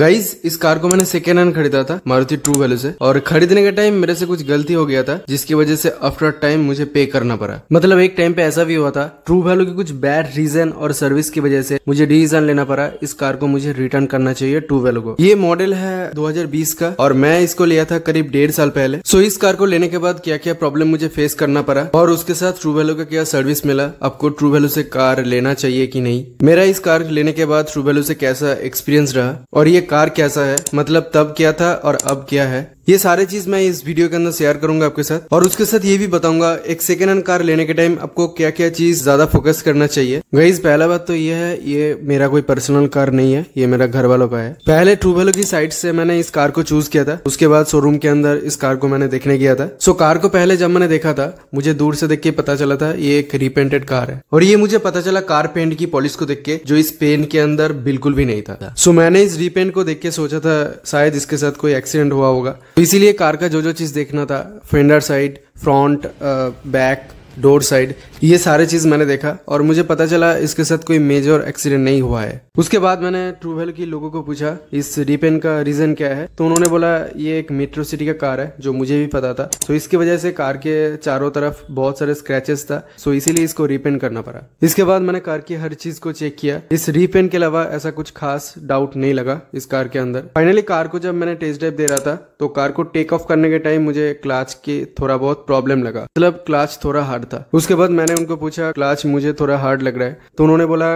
guys इस car को मैंने सेकेंड हैंड खरीदा था मारुति ट्रू वैल्यू से और खरीदने के टाइम मेरे से कुछ गलती हो गया था जिसकी वजह से आफ्टर टाइम मुझे पे करना पड़ा मतलब एक टाइम पे ऐसा भी हुआ था ट्रू वैल्यू के कुछ बैड रीजन और सर्विस की वजह से मुझे डिसीजन लेना पड़ा इस कार को मुझे रिटर्न करना चाहिए ट्रू वैल्यू को ये मॉडल है दो का और मैं इसको लिया था करीब डेढ़ साल पहले सो इस कार को लेने के बाद क्या क्या प्रॉब्लम मुझे फेस करना पड़ा और उसके साथ ट्रू वैल्यू का क्या सर्विस मिला आपको ट्रू वैल्यू से कार लेना चाहिए की नहीं मेरा इस कार लेने के बाद ट्रू वैल्यू से कैसा एक्सपीरियंस रहा और ये कार कैसा है मतलब तब क्या था और अब क्या है ये सारे चीज मैं इस वीडियो के अंदर शेयर करूंगा आपके साथ और उसके साथ ये भी बताऊंगा एक सेकेंड हैंड कार लेने के टाइम आपको क्या क्या चीज ज्यादा फोकस करना चाहिए गई पहला बात तो ये है ये मेरा कोई पर्सनल कार नहीं है ये मेरा घर वालों का है पहले वेलो की साइड से मैंने इस कार को चूज किया था उसके बाद शोरूम के अंदर इस कार को मैंने देखने गया था सो कार को पहले जब मैंने देखा था मुझे दूर से देख के पता चला था ये एक रिपेंटेड कार है और ये मुझे पता चला कार पेंट की पॉलिश को देख के जो इस पेंट के अंदर बिल्कुल भी नहीं था सो मैंने इस रिपेंट को देख के सोचा था शायद इसके साथ कोई एक्सीडेंट हुआ होगा तो इसीलिए कार का जो जो चीज़ देखना था fender side front back door side ये सारे चीज़ मैंने देखा और मुझे पता चला इसके साथ कोई मेजर एक्सीडेंट नहीं हुआ है उसके बाद मैंने ट्रूवेल की लोगों को पूछा इस रिपेन का रीज़न क्या है तो उन्होंने बोला ये एक मेट्रो सिटी का कार है जो मुझे भी पता था तो इसकी वजह से कार के चारों तरफ बहुत सारे स्क्रैचेस था सो इसीलिए इसको रिपेन करना पड़ा इसके बाद मैंने कार की हर चीज़ को चेक किया इस रिपेन के अलावा ऐसा कुछ खास डाउट नहीं लगा इस कार के अंदर फाइनली कार को जब मैंने टेस्ट ड्राइव दे रहा था तो कार को टेक ऑफ करने के टाइम मुझे क्लाच के थोड़ा बहुत प्रॉब्लम लगा मतलब क्लाच थोड़ा हार्ड था उसके बाद मैंने उनको पूछा क्लाच मुझे थोड़ा हार्ड लग रहा है तो उन्होंने बोला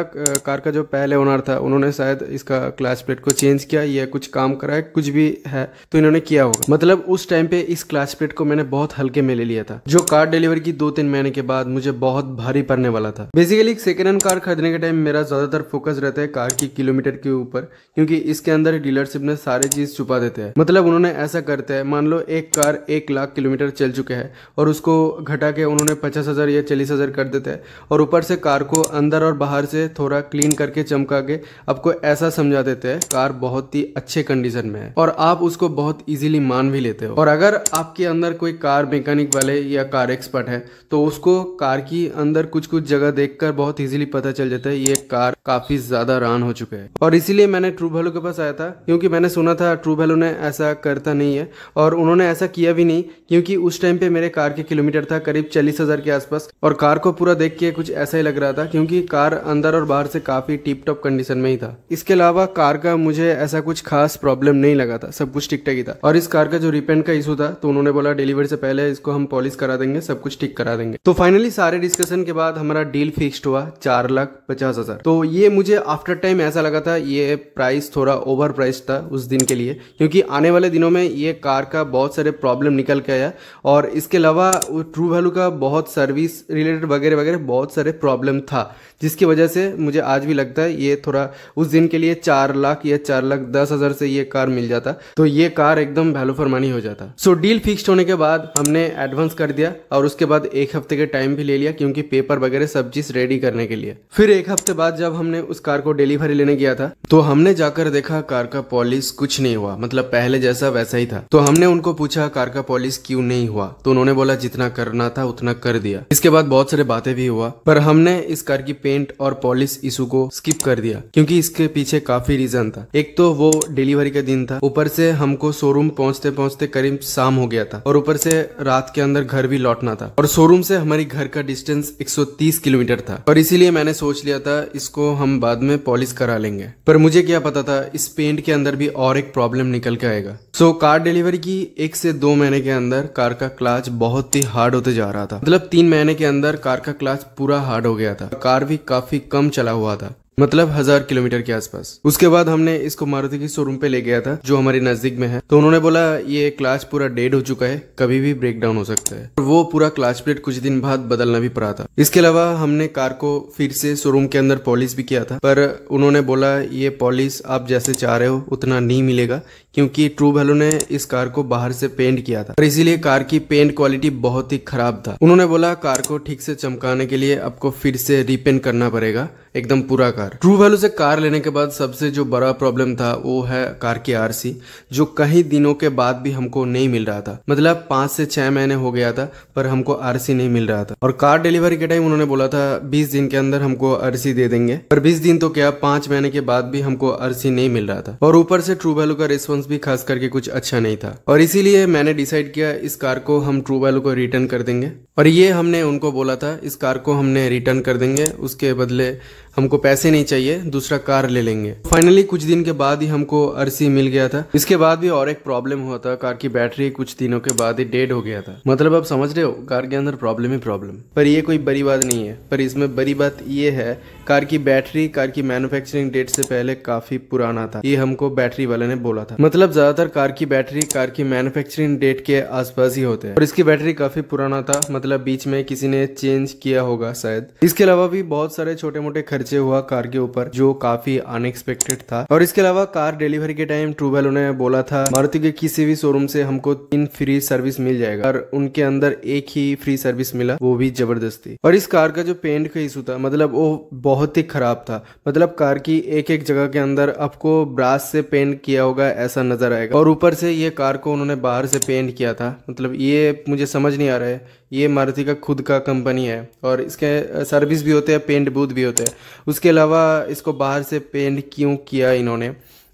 कार का जो पहले ओनर था उन्होंने शायद इसका क्लाच प्लेट को चेंज किया या कुछ काम करा है कुछ भी है तो इन्होंने किया होगा मतलब उस टाइम पे इस क्लाच प्लेट को मैंने बहुत हल्के में ले लिया था जो कार डिलीवर की दो तीन महीने के बाद मुझे बहुत भारी पड़ने वाला था बेसिकली सेकेंड हैंड कार खरीदने के टाइम मेरा ज्यादातर फोकस रहता है कार की किलोमीटर के ऊपर क्योंकि इसके अंदर डीलरशिप ने सारी चीज छुपा देते हैं मतलब उन्होंने ऐसा करते हैं मान लो एक कार एक लाख किलोमीटर चल चुके हैं और उसको घटा के उन्होंने पचास हज़ार या चालीस हज़ार कर देते हैं और ऊपर से कार को अंदर और बाहर से थोड़ा क्लीन करके चमका के आपको ऐसा समझा देते हैं कार बहुत ही अच्छे कंडीशन में है और आप उसको बहुत ईजिली मान भी लेते हो और अगर आपके अंदर कोई कार मैकेनिक वाले या कार एक्सपर्ट है तो उसको कार की अंदर कुछ कुछ जगह देख बहुत ईजिली पता चल जाता है ये कार काफी ज्यादा रान हो चुके हैं और इसीलिए मैंने ट्रू वैल्यू के पास आया था क्योंकि मैंने सुना था ट्रू वैल्यू ने ऐसा करता नहीं है और उन्होंने ऐसा किया भी नहीं क्योंकि उस टाइम पे मेरे कार के किलोमीटर था करीब चालीस हजार के आसपास और कार को पूरा देख के कुछ ऐसा ही लग रहा था क्योंकि कार अंदर और बाहर से काफ़ी टिप टॉप कंडीशन में ही था इसके अलावा कार का मुझे ऐसा कुछ खास प्रॉब्लम नहीं लगा था सब कुछ ठीक ठाक ही था और इस कार का जो रिपेंट का इशू था तो उन्होंने बोला डिलीवरी से पहले इसको हम पॉलिश करा देंगे सब कुछ ठीक करा देंगे तो फाइनली सारे डिस्कशन के बाद हमारा डील फिक्स्ड हुआ चार लाख पचास हजार तो ये मुझे आफ्टर टाइम ऐसा लगा था ये प्राइस थोड़ा ओवर प्राइस था उस दिन के लिए क्योंकि आने वाले दिनों में ये कार का बहुत सारे प्रॉब्लम निकल के आया और इसके अलावा ट्रू वैल्यू का बहुत सर्विस रिलेटेड वगैरह वगैरह बहुत सारे प्रॉब्लम था जिसकी वजह से मुझे आज भी लगता है ये थोड़ा उस दिन के लिए चार लाख या चार लाख दस हज़ार से ये कार मिल जाता तो ये कार एकदम वैल्यू फॉर मनी हो जाता सो so, डील फिक्स्ड होने के बाद हमने एडवांस कर दिया और उसके बाद एक हफ्ते के टाइम भी ले लिया क्योंकि पेपर वगैरह सब चीज़ रेडी करने के लिए फिर एक हफ्ते बाद जब हमने उस कार को डिलीवरी लेने गया था तो हमने जाकर देखा कार का पॉलिस कुछ नहीं हुआ मतलब पहले जैसा वैसा ही था तो हमने उनको पूछा कार का पॉलिस क्यों नहीं हुआ तो उन्होंने बोला जितना करना था उतना कर दिया इसके बाद बहुत सारे बातें भी हुआ पर हमने इस कार की पेंट और पॉलिश इशू को स्किप कर दिया क्योंकि इसके पीछे काफी रीजन था एक तो वो डिलीवरी का दिन था ऊपर से हमको शोरूम पहुंचते पहुंचते करीब शाम हो गया था और ऊपर से रात के अंदर घर भी लौटना था और शोरूम से हमारी घर का डिस्टेंस एक किलोमीटर था और इसीलिए मैंने सोच लिया था इसको हम बाद में पॉलिश करा लेंगे पर मुझे क्या पता था इस पेंट के अंदर भी और एक प्रॉब्लम निकल के आएगा सो so, कार डिलीवरी की एक से दो महीने के अंदर कार का क्लाच बहुत ही हार्ड होते जा रहा था मतलब तीन महीने के अंदर कार का क्लाच पूरा हार्ड हो गया था कार भी काफी कम चला हुआ था मतलब हजार किलोमीटर के आसपास उसके बाद हमने इसको मारुति की शोरूम पे ले गया था जो हमारे नजदीक में है तो उन्होंने बोला ये क्लास पूरा डेड हो चुका है कभी भी ब्रेक डाउन हो सकता है वो पूरा क्लास प्लेट कुछ दिन बाद बदलना भी पड़ा था इसके अलावा हमने कार को फिर से शोरूम के अंदर पॉलिश भी किया था पर उन्होंने बोला ये पॉलिश आप जैसे चाह रहे हो उतना नहीं मिलेगा क्योंकि ट्रू वैल्यू ने इस कार को बाहर से पेंट किया था और इसीलिए कार की पेंट क्वालिटी बहुत ही खराब था उन्होंने बोला कार को ठीक से चमकाने के लिए आपको फिर से रिपेंट करना पड़ेगा एकदम पूरा कार कार ट्रू वैल्यू से कार लेने के बाद सबसे जो बड़ा प्रॉब्लम था वो है कार की आरसी जो कई दिनों के बाद भी हमको नहीं मिल रहा था मतलब पांच से छह महीने हो गया था पर हमको आरसी नहीं मिल रहा था और कार डिलीवरी के टाइम उन्होंने बोला था बीस दिन के अंदर हमको आरसी दे देंगे पर बीस दिन तो क्या पांच महीने के बाद भी हमको आरसी नहीं मिल रहा था और ऊपर से ट्रू वैल्यू का रिस्पॉन्स भी खास करके कुछ अच्छा नहीं था और इसीलिए मैंने डिसाइड किया इस कार को हम ट्रू वैल्यू को रिटर्न कर देंगे और ये हमने उनको बोला था इस कार को हमने रिटर्न कर देंगे उसके बदले हमको पैसे नहीं चाहिए दूसरा कार ले लेंगे फाइनली कुछ दिन के बाद ही हमको अरसी मिल गया था इसके बाद भी और एक प्रॉब्लम हुआ था कार की बैटरी कुछ दिनों के बाद ही डेड हो गया था मतलब आप समझ रहे हो कार के अंदर प्रॉब्लम ही प्रॉब्लम पर ये कोई बड़ी बात नहीं है पर इसमें बड़ी बात ये है कार की बैटरी कार की मैन्युफैक्चरिंग डेट से पहले काफी पुराना था ये हमको बैटरी वाले ने बोला था मतलब ज्यादातर कार की बैटरी कार की मैन्युफैक्चरिंग डेट के आसपास ही होते हैं और इसकी बैटरी काफी पुराना था मतलब बीच में किसी ने चेंज किया होगा शायद इसके अलावा भी बहुत सारे छोटे मोटे खर्च खर्चे हुआ कार के ऊपर जो काफी अनएक्सपेक्टेड था और इसके अलावा कार डिलीवरी के टाइम ट्रूबेलो ने बोला था मारुति के किसी भी शोरूम से हमको तीन फ्री सर्विस मिल जाएगा और उनके अंदर एक ही फ्री सर्विस मिला वो भी जबरदस्ती और इस कार का जो पेंट का इशू था मतलब वो बहुत ही खराब था मतलब कार की एक एक जगह के अंदर आपको ब्रास से पेंट किया होगा ऐसा नजर आएगा और ऊपर से ये कार को उन्होंने बाहर से पेंट किया था मतलब ये मुझे समझ नहीं आ रहा है ये मारुति का खुद का कंपनी है और इसके सर्विस भी होते हैं पेंट बूथ भी होते हैं उसके अलावा इसको बाहर से पेंट क्यों किया इन्होंने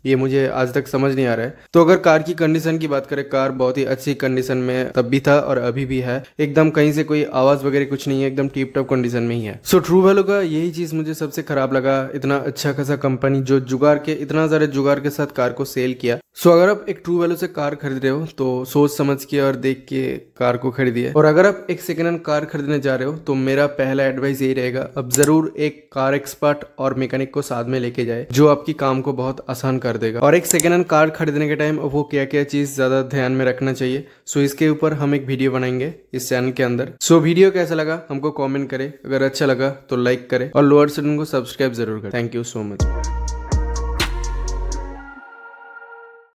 ये मुझे आज तक समझ नहीं आ रहा है तो अगर कार की कंडीशन की बात करें कार बहुत ही अच्छी कंडीशन में तब भी था और अभी भी है एकदम कहीं से कोई आवाज वगैरह कुछ नहीं है एकदम टिप टॉप कंडीशन में ही है सो ट्रू वैल्यू का यही चीज मुझे सबसे खराब लगा इतना अच्छा खासा कंपनी जो जुगाड़ के इतना सारे जुगाड़ के साथ कार को सेल किया सो अगर आप एक ट्रू वैल्यू से कार खरीद रहे हो तो सोच समझ के और देख के कार को खरीदिए और अगर आप एक सेकेंड हैंड कार खरीदने जा रहे हो तो मेरा पहला एडवाइस यही रहेगा अब जरूर एक कार एक्सपर्ट और मैकेनिक को साथ में लेके जाए जो आपकी काम को बहुत आसान कर कर देगा और एक सेकेंड हैंड कार खरीदने के टाइम वो क्या क्या चीज़ ज़्यादा ध्यान में रखना चाहिए सो इसके ऊपर हम एक वीडियो बनाएंगे इस चैनल के अंदर सो वीडियो कैसा लगा हमको कॉमेंट करे अगर अच्छा लगा तो लाइक करे और लोअर स्टूडेंट को सब्सक्राइब जरूर करें थैंक यू सो मच